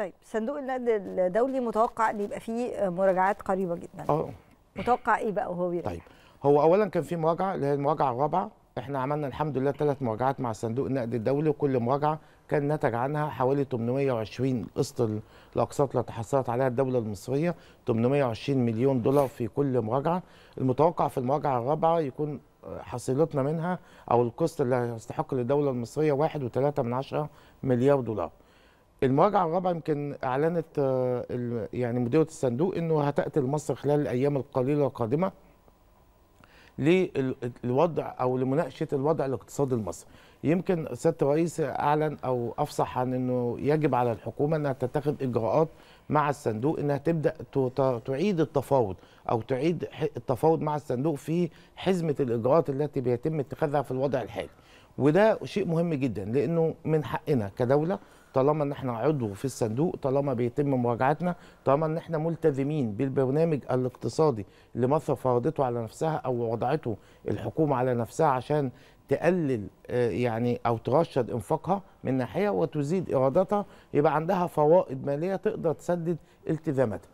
طيب صندوق النقد الدولي متوقع ان يبقى فيه مراجعات قريبه جدا اه متوقع ايه بقى وهو بيرجع؟ طيب هو اولا كان في مراجعه اللي هي المراجعه الرابعه احنا عملنا الحمد لله ثلاث مراجعات مع صندوق النقد الدولي وكل مراجعه كان نتج عنها حوالي 820 قسط الاقساط اللي تحصلت عليها الدوله المصريه 820 مليون دولار في كل مراجعه المتوقع في المراجعه الرابعه يكون حصيلتنا منها او القسط اللي هيستحق للدوله المصريه 1.3 مليار دولار المواجهه الرابعه يمكن اعلنت آه، يعني مديره الصندوق انه هتاتي لمصر خلال الايام القليله القادمه للوضع او لمناقشه الوضع الاقتصادي المصري. يمكن سياده الرئيس اعلن او افصح عن انه يجب على الحكومه انها تتخذ اجراءات مع الصندوق انها تبدا تعيد التفاوض او تعيد التفاوض مع الصندوق في حزمه الاجراءات التي بيتم اتخاذها في الوضع الحالي. وده شيء مهم جدا لانه من حقنا كدوله طالما ان احنا عضو في الصندوق طالما بيتم مراجعتنا طالما ان احنا ملتزمين بالبرنامج الاقتصادي اللي مصر فرضته على نفسها او وضعته الحكومه على نفسها عشان تقلل آه، يعني او ترشد انفاقها من ناحيه وتزيد ايراداتها يبقى عندها فوائد ماليه تقدر تسدد التزاماتها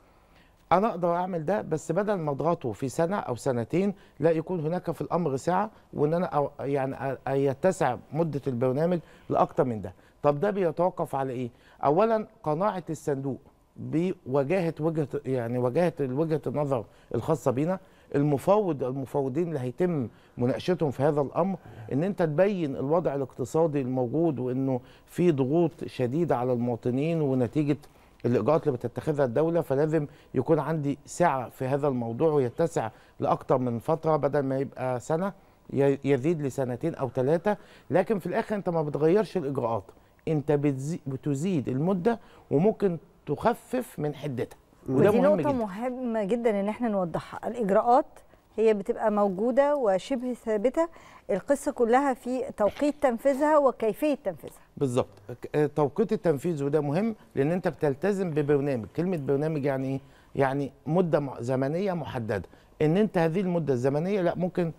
انا اقدر اعمل ده بس بدل ما اضغطه في سنه او سنتين لا يكون هناك في الامر سعه وان انا يعني يتسع مده البرنامج لاكثر من ده طب ده بيتوقف على ايه اولا قناعه الصندوق بوجاهه وجهه يعني وجاهه وجهه النظر الخاصه بينا المفاوض المفاوضين اللي هيتم مناقشتهم في هذا الامر ان انت تبين الوضع الاقتصادي الموجود وانه في ضغوط شديده على المواطنين ونتيجه الاجراءات اللي بتتخذها الدوله فلازم يكون عندي سعه في هذا الموضوع ويتسع لاكثر من فتره بدل ما يبقى سنه يزيد لسنتين او ثلاثه لكن في الاخر انت ما بتغيرش الاجراءات انت بتزيد المده وممكن تخفف من حدتها وده مهم نقطه جداً. مهمه جدا ان احنا نوضحها الاجراءات هي بتبقى موجوده وشبه ثابته القصه كلها في توقيت تنفيذها وكيفيه تنفيذها بالظبط آه، توقيت التنفيذ وده مهم لان انت بتلتزم ببرنامج كلمه برنامج يعني ايه يعني مده زمنيه محدده ان انت هذه المده الزمنيه لا ممكن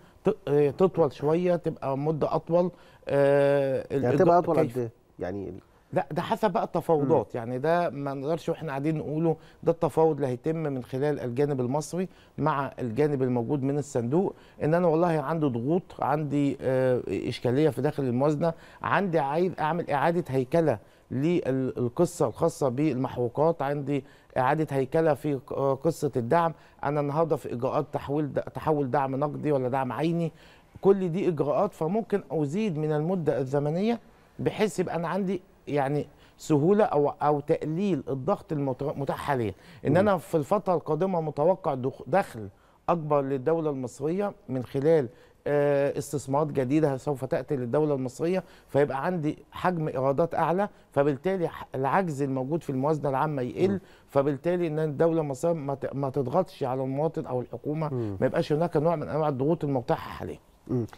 آه، تطول شويه تبقى مده اطول آه، يعني تبقى اطول قد ايه يعني لا ده حسب بقى التفاوضات م. يعني ده ما نقدرش واحنا قاعدين نقوله ده التفاوض اللي هيتم من خلال الجانب المصري مع الجانب الموجود من الصندوق ان انا والله عندي ضغوط عندي آه، اشكاليه في داخل الموازنه عندي عايز اعمل اعاده هيكله للقصه الخاصه بالمحروقات عندي اعاده هيكله في آه، قصه الدعم انا النهارده في اجراءات تحويل تحول دعم نقدي ولا دعم عيني كل دي اجراءات فممكن ازيد من المده الزمنيه بحيث يبقى انا عندي يعني سهوله او او تقليل الضغط المتاح حاليا ان انا في الفتره القادمه متوقع دخل اكبر للدوله المصريه من خلال آه، استثمارات جديده سوف تاتي للدوله المصريه فيبقى عندي حجم ايرادات اعلى فبالتالي العجز الموجود في الموازنه العامه يقل فبالتالي ان الدوله المصريه ما تضغطش على المواطن او الحكومه ما يبقاش هناك نوع من انواع الضغوط المتاحه حاليا